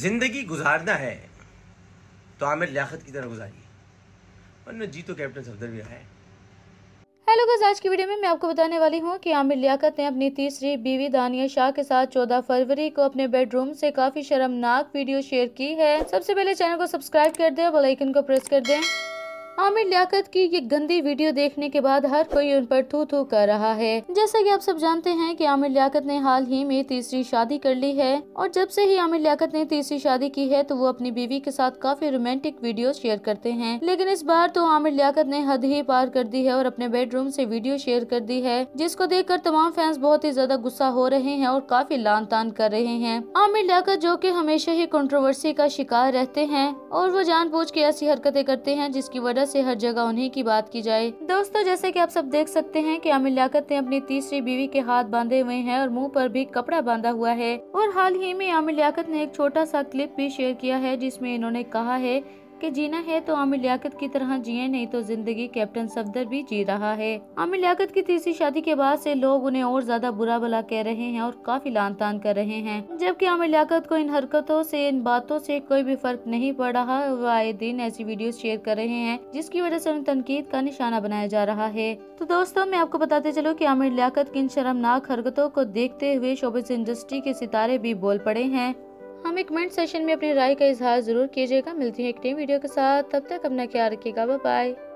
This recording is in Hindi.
जिंदगी गुजारना है तो आमिर लियाकत की तरह गुजारिए वरना जी तो कैप्टन सफदर भी है हेलो गज आज की वीडियो में मैं आपको बताने वाली हूं कि आमिर लियाकत ने अपनी तीसरी बीवी दानिया शाह के साथ 14 फरवरी को अपने बेडरूम से काफी शर्मनाक वीडियो शेयर की है सबसे पहले चैनल को सब्सक्राइब कर दें बेल आइकन को प्रेस कर दें आमिर लियाकत की ये गंदी वीडियो देखने के बाद हर कोई उन पर थू थू कर रहा है जैसा कि आप सब जानते हैं कि आमिर लियाकत ने हाल ही में तीसरी शादी कर ली है और जब से ही आमिर लियाकत ने तीसरी शादी की है तो वो अपनी बीवी के साथ काफी रोमांटिक वीडियो शेयर करते हैं लेकिन इस बार तो आमिर लियाकत ने हद ही पार कर दी है और अपने बेडरूम से वीडियो शेयर कर दी है जिसको कर तमाम फैंस बहुत ही ज्यादा गुस्सा हो रहे हैं और काफी लान तान कर रहे हैं आमिर लियाकत जो की हमेशा ही कॉन्ट्रोवर्सी का शिकार रहते हैं और वो जानबूझ के ऐसी हरकते करते हैं जिसकी वजह मदद से हर जगह उन्हीं की बात की जाए दोस्तों जैसे कि आप सब देख सकते हैं कि आमिर लियाकत ने अपनी तीसरी बीवी के हाथ बांधे हुए हैं और मुंह पर भी कपड़ा बांधा हुआ है और हाल ही में आमिर लियाकत ने एक छोटा सा क्लिप भी शेयर किया है जिसमें इन्होंने कहा है कि जीना है तो आमिर लियाकत की तरह जिए नहीं तो जिंदगी कैप्टन सफदर भी जी रहा है आमिर लियाकत की तीसरी शादी के बाद से लोग उन्हें और ज्यादा बुरा भला कह रहे हैं और काफी लान तान कर रहे हैं जबकि आमिर लियाकत को इन हरकतों से इन बातों से कोई भी फर्क नहीं पड़ रहा वो आए दिन ऐसी वीडियो शेयर कर रहे हैं जिसकी वजह से उन्हें तनकीद का निशाना बनाया जा रहा है तो दोस्तों मैं आपको बताते चलूँ की आमिर लियाकत की इन शर्मनाक हरकतों को देखते हुए शोबिस इंडस्ट्री के सितारे भी बोल पड़े हैं हमें कमेंट सेशन में अपनी राय का इजहार जरूर कीजिएगा मिलती है एक नई वीडियो के साथ तब तक अपना ख्याल रखिएगा बाय